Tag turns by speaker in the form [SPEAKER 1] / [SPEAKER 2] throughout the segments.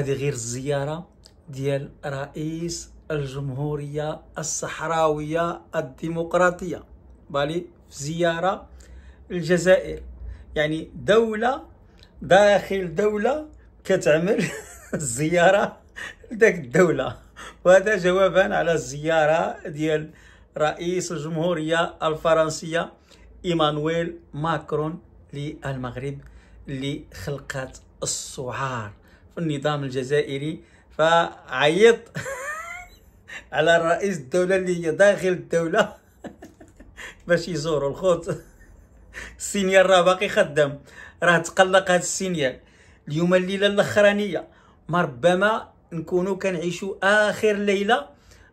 [SPEAKER 1] هذه غير الزيارة ديال رئيس الجمهورية الصحراوية الديمقراطية بالي زيارة الجزائر يعني دولة داخل دولة كتعمل زيارة لذاك الدولة وهذا جوابا على الزيارة ديال رئيس الجمهورية الفرنسية إيمانويل ماكرون للمغرب اللي خلقت السعار في النظام الجزائري فعيط على رئيس الدولة اللي هي داخل الدولة باش يزوروا الخوت السينيال راه باقي خدام راه تقلق هاد السينيال اليوم الليله الاخرانيه ما ربما نكونوا كنعيشوا اخر ليله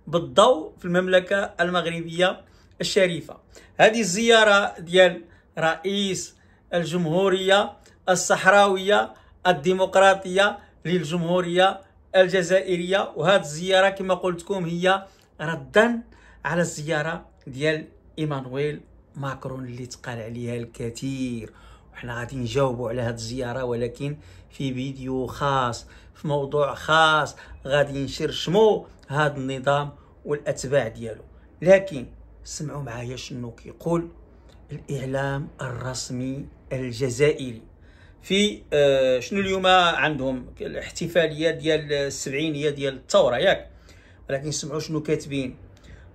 [SPEAKER 1] بالضوء في المملكه المغربيه الشريفه هذه الزياره ديال رئيس الجمهوريه الصحراويه الديمقراطيه للجمهوريه الجزائريه وهذه الزياره كما قلت لكم هي ردا على الزياره ديال ايمانويل ماكرون اللي تقال عليها الكثير وحنا غادي نجاوبوا على هذه الزياره ولكن في فيديو خاص في موضوع خاص غادي نشرشموا هذا النظام والاتباع ديالو لكن سمعوا معايا شنو كيقول الاعلام الرسمي الجزائري في آه، شنو اليوم عندهم الاحتفاليه ديال السبعينيه ديال الثوره ياك ولكن سمعوا شنو كاتبين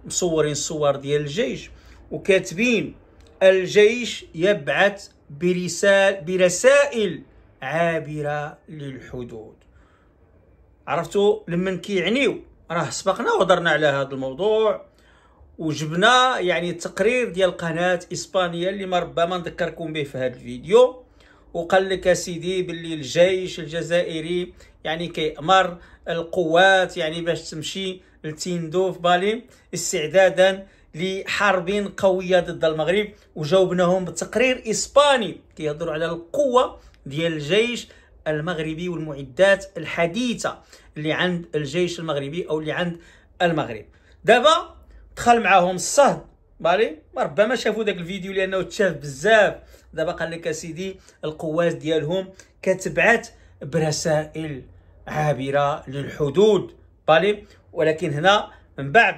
[SPEAKER 1] مصورين الصور ديال الجيش وكاتبين الجيش يبعث برسال برسائل عابره للحدود عرفتوا لما كيعنيو راه سبقنا وهضرنا على هذا الموضوع وجبنا يعني تقرير ديال قناه اسبانيا اللي ما ربما نذكركم به في هذا الفيديو وقال لك سيدي باللي الجيش الجزائري يعني كيأمر القوات يعني باش تمشي لتيندوف بالي استعدادا لحرب قويه ضد المغرب وجاوبناهم بتقرير اسباني كيهضروا على القوه ديال الجيش المغربي والمعدات الحديثه اللي عند الجيش المغربي او اللي عند المغرب دابا دخل معاهم الصهد بالي ربما شافوا داك الفيديو لانه تشاف بزاف دابا قال لك اسيدي القوات ديالهم كتبعث برسائل عابره للحدود بالي ولكن هنا من بعد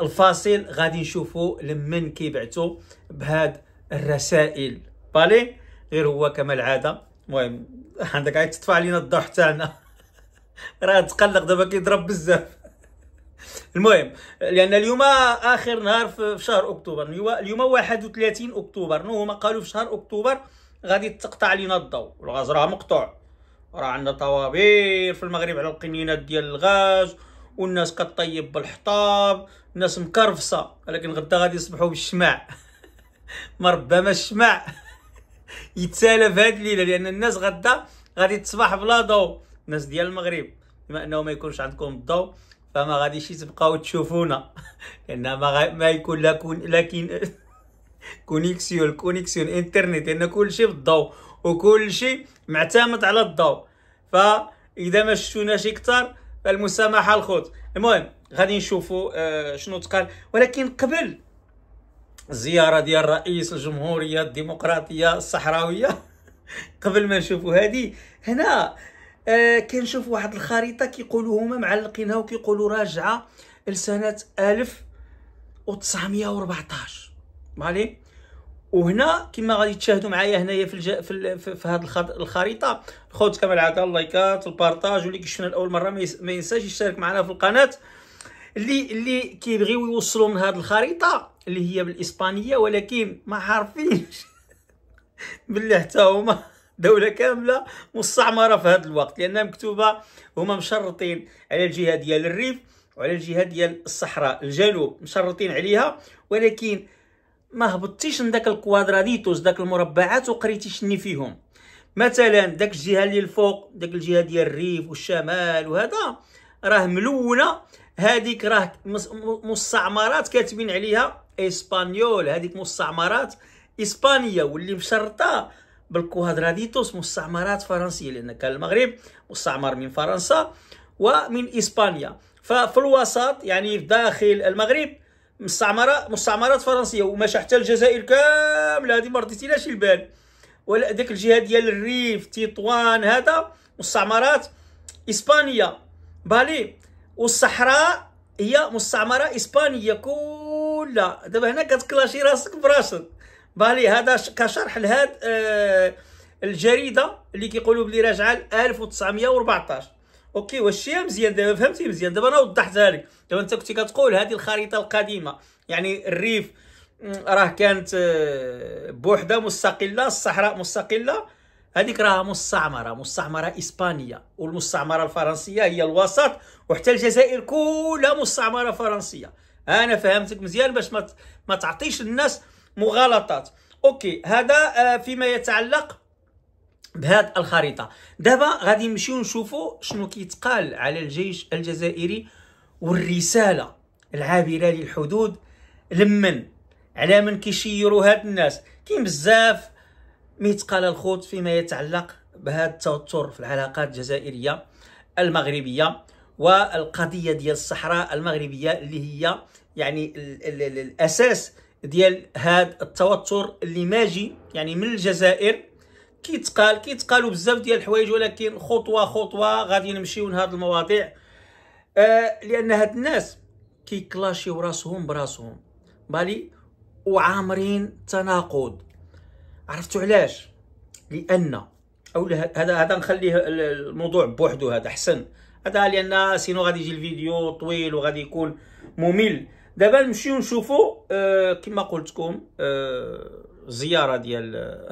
[SPEAKER 1] الفاصل غادي نشوفوا لمن كيبعثوا بهاد الرسائل بالي غير هو كما العاده المهم عندك عاد تدفع علينا الضحك تاعنا راه تقلق دابا كيضرب بزاف المهم لان اليوم اخر نهار في شهر اكتوبر اليوم 31 اكتوبر نو هما قالوا في شهر اكتوبر غادي تقطع علينا الضوء الغاز راه مقطوع راه عندنا طوابير في المغرب على القنينات ديال الغاز والناس كطيب بالحطاب الناس مكرفصه ولكن غدا غادي يصبحوا بالشمع ما ربما الشمع يتسالى في هذه الليله لان الناس غدا غادي تصبح بلا ضوء الناس ديال المغرب بما انه ما يكونش عندكم الضوء فما غاديش تبقاو تشوفونا لان ما, غا... ما يكون لا كون... لكن كونيكسيون كونيكسيون انترنت لان كلشي بالضوء وكلشي معتمد على الضوء فاذا ما شفتوناش اكثر فالمسامحه الخوت المهم غادي نشوفوا آه شنو تقال ولكن قبل الزياره ديال رئيس الجمهوريه الديمقراطيه الصحراويه قبل ما نشوفوا هذه هنا آه، كنشوف واحد الخريطه كيقولوا هما معلقينها وكيقولوا راجعه لسنه 1914 مالي وهنا كما غادي تشاهدوا معايا هنايا في, الج... في ال... في, في هذه الخريطه الخوت كما العاده اللايكات البارطاج واللي كيشوفنا لاول مره ما ينساش يشترك معنا في القناه اللي اللي كيبغيو يوصلوا من هذه الخريطه اللي هي بالاسبانيه ولكن ما عارفينش بالله حتى هما دولة كاملة مستعمرة في هذا الوقت لأنها مكتوبة هما مشرطين على الجهة ديال الريف وعلى الجهة ديال الصحراء الجنوب مشرطين عليها ولكن ما هبطتيش لذاك الكوادراديتوس داك المربعات وقريتي شني فيهم مثلا داك الجهه اللي الفوق داك الجهه ديال الريف والشمال وهذا راه ملونه هذيك راه مستعمرات كاتبين عليها اسبانيول هذيك مستعمرات اسبانيه واللي مشرطه بالكوادراديتوس مستعمرات فرنسيه لان كان المغرب مستعمر من فرنسا ومن اسبانيا ففي الوسط يعني في داخل المغرب مستعمره مستعمرات فرنسيه وماشي حتى الجزائر كامله هذه ما رديتيلاش البال ولا ديك الجهه ديال الريف تطوان هذا مستعمرات اسبانيه بالي والصحراء هي مستعمره اسبانيه كلها دابا هنا كتكلاشي راسك براسك بالي هذا كشرح لهاد آه، الجريده اللي كيقولوا بلي راجعه ل 1914 اوكي واش هي مزيان دابا فهمتي مزيان دابا انا وضحتها لك دابا انت كنتي كتقول هذه الخريطه القديمه يعني الريف راه كانت آه، بوحده مستقله الصحراء مستقله هذيك راه مستعمره مستعمره اسبانيه والمستعمره الفرنسيه هي الوسط وحتى الجزائر كلها مستعمره فرنسيه انا فهمتك مزيان باش ما ما تعطيش الناس مغالطات اوكي هذا آه، فيما يتعلق بهذه الخريطه دابا غادي نمشيو نشوفوا شنو كيتقال على الجيش الجزائري والرساله العابره للحدود لمن على من كيشيروا هاد الناس كاين بزاف ميتقال الخوض فيما يتعلق بهذا التوتر في العلاقات الجزائريه المغربيه والقضيه ديال الصحراء المغربيه اللي هي يعني الـ الـ الـ الاساس ديال هذا التوتر اللي ماجي يعني من الجزائر كيتقال كيتقالوا بزاف ديال الحوايج ولكن خطوه خطوه غادي نمشيو لهاد المواضيع آه لان هاد الناس كيكلاشيو راسهم براسهم بالي وعامرين تناقض عرفتوا علاش لان او هذا هذا نخليه الموضوع بوحدو هذا احسن هذا لان سينو غادي يجي الفيديو طويل وغادي يكون ممل دابا نمشيو نشوفوا آه كما قلتكم آه زياره ديال آه،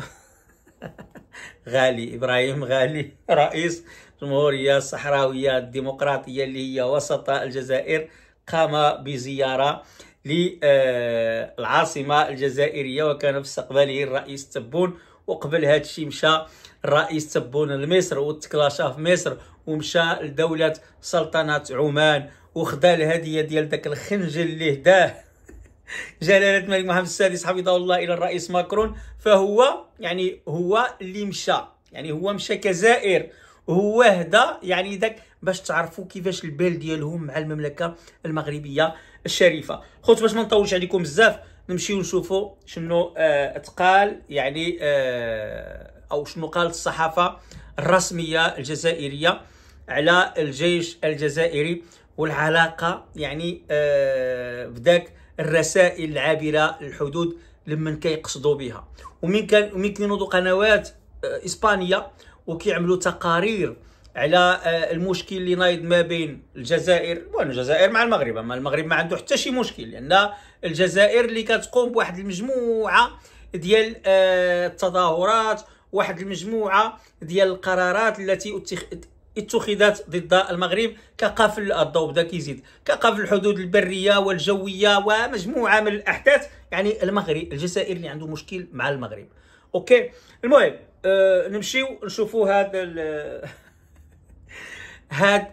[SPEAKER 1] غالي ابراهيم غالي رئيس الجمهوريه الصحراويه الديمقراطيه اللي هي وسط الجزائر قام بزياره للعاصمه الجزائريه وكان في استقباله الرئيس تبون وقبل هذا الشيء مشى الرئيس تبون لمصر وتكلاشا في مصر ومشى لدوله سلطنه عمان وخدا الهديه ديال داك الخنجل اللي هداه جلاله الملك محمد السادس حفظه الله الى الرئيس ماكرون فهو يعني هو اللي مشى يعني هو مشى كزائر هو هدا يعني داك باش تعرفوا كيفاش البال ديالهم مع المملكه المغربيه الشريفه خوت باش ما نطولش عليكم بزاف نمشيو نشوفوا شنو آه تقال يعني آه او شنو قالت الصحافه الرسميه الجزائريه على الجيش الجزائري والعلاقه يعني آه، بداك الرسائل العابره للحدود لمن كيقصدوا بها ومن كان ومن كينوضوا قنوات آه، اسبانيه وكيعملوا تقارير على آه، المشكل اللي نايض ما بين الجزائر والجزائر الجزائر مع المغرب اما المغرب ما عنده حتى شي مشكل لان الجزائر اللي كتقوم بواحد المجموعه ديال التظاهرات واحد المجموعه ديال القرارات التي اتخذت ضد المغرب كقفل الضوء بدا كيزيد كقفل الحدود البريه والجويه ومجموعه من الاحداث يعني المغرب الجزائر اللي عنده مشكل مع المغرب اوكي المهم آه نمشيو نشوفوا هذا هذا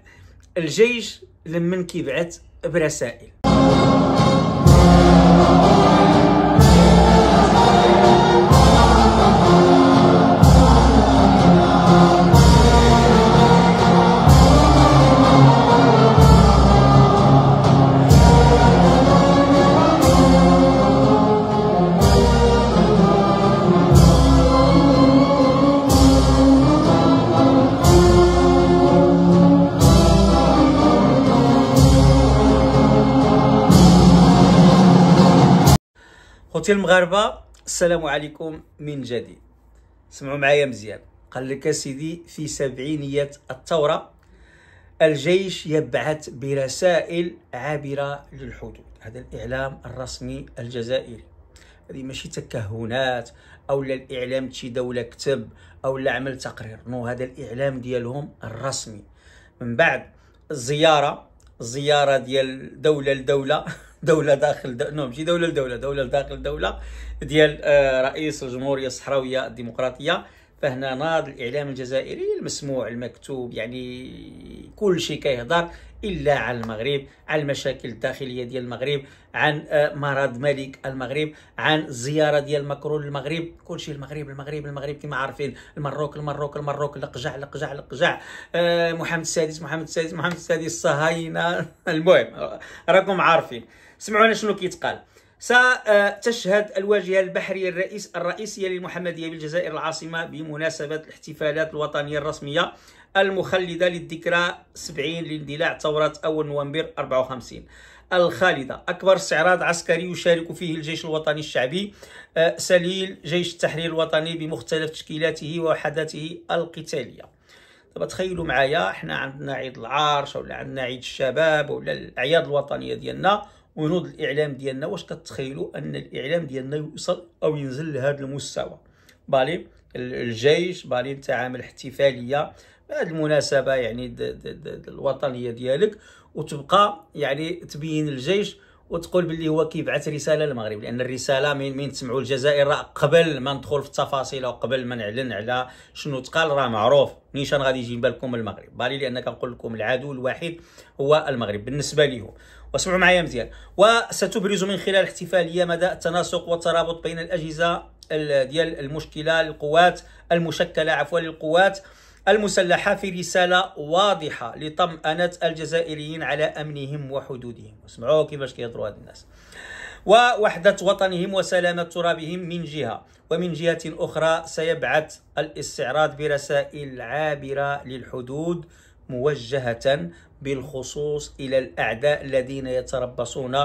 [SPEAKER 1] الجيش لمن كيبعث برسائل خوتي المغاربه السلام عليكم من جديد سمعوا معايا مزيان قال لك سيدي في سبعينية الثورة الجيش يبعث برسائل عابرة للحدود هذا الإعلام الرسمي الجزائري هذه ماشي تكهنات او لا الاعلام شي دوله كتب او لا عمل تقرير نو هذا الاعلام ديالهم الرسمي من بعد الزياره زياره ديال دوله لدوله دوله داخل د... نو نعم، ماشي دوله لدوله دوله داخل دوله ديال آه، رئيس الجمهوريه الصحراويه الديمقراطيه فهنا ناض الاعلام الجزائري المسموع المكتوب يعني كل شيء كيهضر الا على المغرب على المشاكل الداخليه ديال المغرب عن آه، مرض ملك المغرب عن الزياره ديال مكرون للمغرب كلشي المغرب المغرب المغرب كما عارفين المروك المروك المروك القجع القجع القجع آه، محمد السادس محمد السادس محمد السادس الصهاينه المهم راكم عارفين سمعونا شنو كيتقال ستشهد آه، الواجهة البحرية الرئيس الرئيسية للمحمدية بالجزائر العاصمة بمناسبة الاحتفالات الوطنية الرسمية المخلدة للذكرى 70 لاندلاع ثورة أول نوفمبر 54 الخالدة أكبر استعراض عسكري يشارك فيه الجيش الوطني الشعبي آه، سليل جيش التحرير الوطني بمختلف تشكيلاته ووحداته القتالية طب تخيلوا معايا حنا عندنا عيد العرش ولا عندنا عيد الشباب ولا الأعياد الوطنية ديالنا ونوض الاعلام ديالنا واش كتخيلوا ان الاعلام ديالنا يوصل او ينزل لهذا المستوى بالي الجيش بالي انت عامل احتفاليه بهذه المناسبه يعني دي دي دي الوطنيه ديالك وتبقى يعني تبين الجيش وتقول باللي هو كيبعث رساله للمغرب لان الرساله من من تسمعوا الجزائر راه قبل ما ندخل في التفاصيل وقبل ما نعلن على شنو تقال راه معروف نيشان غادي يجي بالكم المغرب بالي لان كنقول لكم العدو الوحيد هو المغرب بالنسبه ليهم واسمعوا معايا مزيان وستبرز من خلال احتفاليه مدى التناسق والترابط بين الاجهزه ديال المشكله للقوات المشكله عفوا للقوات المسلحه في رساله واضحه لطمانه الجزائريين على امنهم وحدودهم اسمعوا كيفاش كيهضروا هاد الناس ووحدة وطنهم وسلامة ترابهم من جهة ومن جهة أخرى سيبعث الاستعراض برسائل عابرة للحدود موجهة بالخصوص إلى الأعداء الذين يتربصون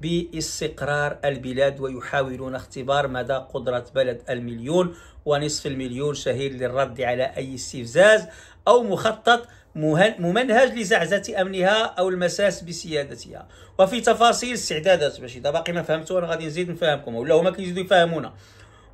[SPEAKER 1] باستقرار البلاد ويحاولون اختبار مدى قدرة بلد المليون ونصف المليون شهير للرد على أي استفزاز أو مخطط ممنهج لزعزة أمنها أو المساس بسيادتها وفي تفاصيل استعدادات باش إذا باقي ما فهمتوا أنا غادي نزيد نفهمكم ولا هما كيزيدوا يفهمونا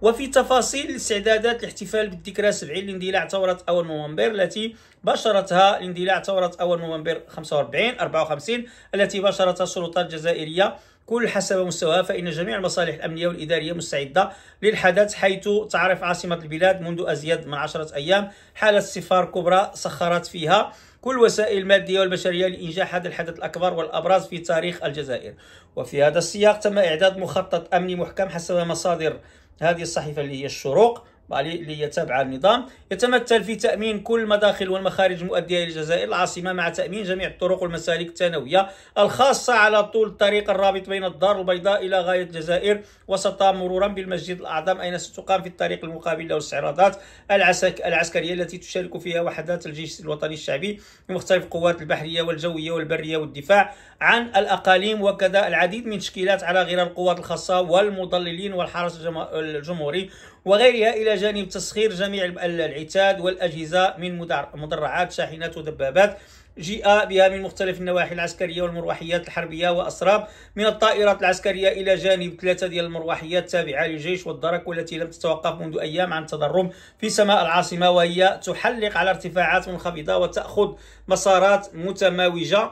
[SPEAKER 1] وفي تفاصيل استعدادات الاحتفال بالذكرى 70 لاندلاع ثورة أول نوفمبر التي بشرتها اندلاع ثورة أول نوفمبر 45 54 التي بشرتها السلطات الجزائرية كل حسب مستواها فإن جميع المصالح الأمنية والإدارية مستعدة للحدث حيث تعرف عاصمة البلاد منذ أزيد من عشرة أيام حالة استفار كبرى سخرت فيها كل وسائل المادية والبشرية لإنجاح هذا الحدث الأكبر والأبرز في تاريخ الجزائر وفي هذا السياق تم إعداد مخطط أمني محكم حسب مصادر هذه الصحيفة اللي هي الشروق ليتابع النظام يتمثل في تأمين كل مداخل والمخارج المؤدية إلى الجزائر العاصمة مع تأمين جميع الطرق والمسالك الثانوية الخاصة على طول الطريق الرابط بين الدار البيضاء إلى غاية الجزائر وسطا مرورا بالمسجد الأعظم أين ستقام في الطريق المقابل له استعراضات العسك العسكرية التي تشارك فيها وحدات الجيش الوطني الشعبي ومختلف القوات البحرية والجوية والبرية والدفاع عن الأقاليم وكذا العديد من تشكيلات على غير القوات الخاصة والمضللين والحرس الجمهوري وغيرها إلى جانب تسخير جميع العتاد والأجهزة من مدرعات شاحنات ودبابات جيء بها من مختلف النواحي العسكريه والمروحيات الحربيه واسراب من الطائرات العسكريه الى جانب ثلاثه ديال المروحيات التابعه للجيش والدرك والتي لم تتوقف منذ ايام عن التضرب في سماء العاصمه وهي تحلق على ارتفاعات منخفضه وتاخذ مسارات متماوجه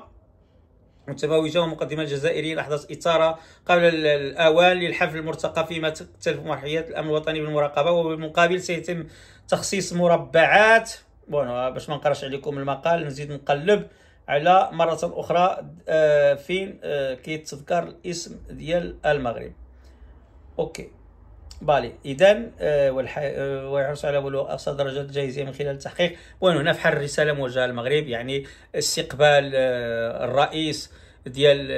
[SPEAKER 1] متموجة ومقدمة الجزائريين أحدث إثارة قبل الأوان للحفل المرتقى فيما تختلف مرحليات الأمن الوطني بالمراقبة وبالمقابل سيتم تخصيص مربعات بون باش ما نقراش عليكم المقال نزيد نقلب على مرة أخرى آه، فين آه، كيتذكر الاسم ديال المغرب أوكي بالي اذا آه، آه، ويحرص على بلوغ اقصى درجات الجاهزيه من خلال التحقيق وان هنا فحال الرساله موجهه للمغرب يعني استقبال آه، الرئيس ديال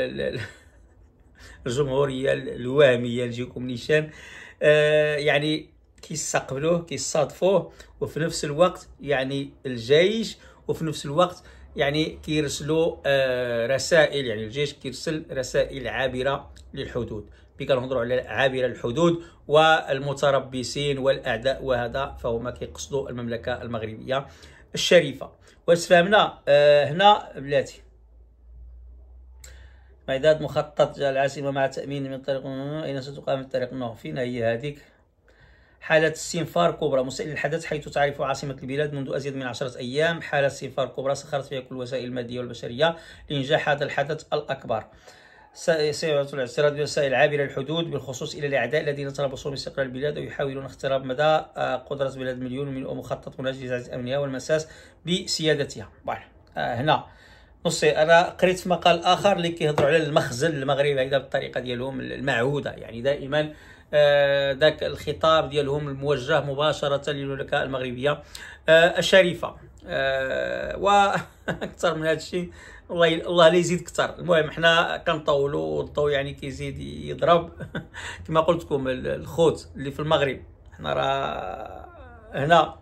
[SPEAKER 1] الجمهوريه الوهميه نجيكم نيشان يعني كيستقبلوه كيصادفوه وفي نفس الوقت يعني الجيش وفي نفس الوقت يعني كيرسلوا رسائل يعني الجيش كيرسل رسائل عابره للحدود كنهضروا على عابر الحدود والمتربصين والاعداء وهذا فهما كيقصدوا المملكه المغربيه الشريفه واش فهمنا آه هنا بلاتي معداد مخطط العاصمه مع تامين من طريق اين ستقام الطريق نو فين هي هذيك حالة السنفار كبرى مسائل الحدث حيث تعرف عاصمة البلاد منذ أزيد من عشرة أيام حالة السنفار كبرى سخرت فيها كل الوسائل المادية والبشرية لإنجاح هذا الحدث الأكبر سيطلع الاعتراض بوسائل عابرة الحدود بالخصوص إلى الأعداء الذين يتربصون باستقلال البلاد ويحاولون اختراب مدى آه، قدرة بلاد مليون من مخطط إزعاج أمنها والمساس بسيادتها آه، هنا بصي انا قريت في مقال اخر اللي كيهضروا على المخزن المغربي هكذا بالطريقه ديالهم المعهوده يعني دائما آه، ذاك الخطاب ديالهم الموجه مباشره للملكه المغربيه الشريفه واكثر من هذا الشيء الله ي... الله لا يزيد كثر المهم حنا كنطولوا والضو يعني كيزيد يضرب كما قلت لكم الخوت اللي في المغرب حنا راه هنا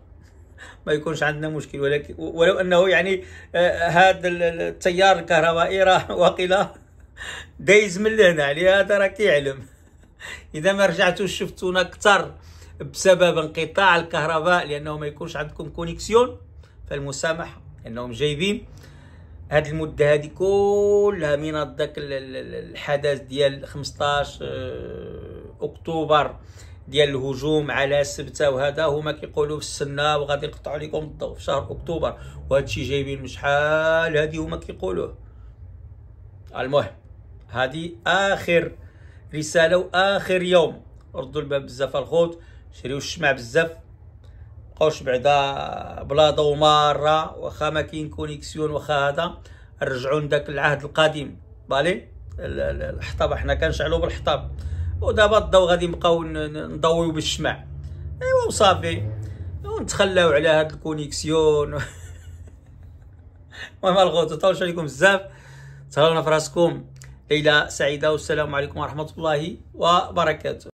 [SPEAKER 1] ما يكونش عندنا مشكل ولكن ولو انه يعني هذا آه، التيار الكهربائي راه واقيلا دايز من لهنا عليه هذا راه كيعلم اذا ما رجعتوش شفتونا اكثر بسبب انقطاع الكهرباء لانه ما يكونش عندكم كونيكسيون فالمسامحه انهم جايبين هاد المده هادي كلها من داك الحدث ديال 15 آه، اكتوبر ديال الهجوم على سبته وهذا هما كيقولوا في السنه وغادي نقطعوا عليكم الضوء في شهر اكتوبر وهذا الشيء جايبين شحال هادي هما كيقولوه المهم هادي اخر رساله واخر يوم ردوا الباب بزاف الخوت شريو الشمع بزاف بقاوش بعدا بلا ضو ماره واخا ما كاين كونيكسيون واخا هذا نرجعوا لذاك العهد القديم بالي الحطب حنا كنشعلوا بالحطب ودابا الضو غادي نبقاو نضويو بالشمع ايوا وصافي ونتخلاو على هاد الكونيكسيون المهم الغوت طولش عليكم بزاف تهلاونا فراسكم ليله سعيده والسلام عليكم ورحمه الله وبركاته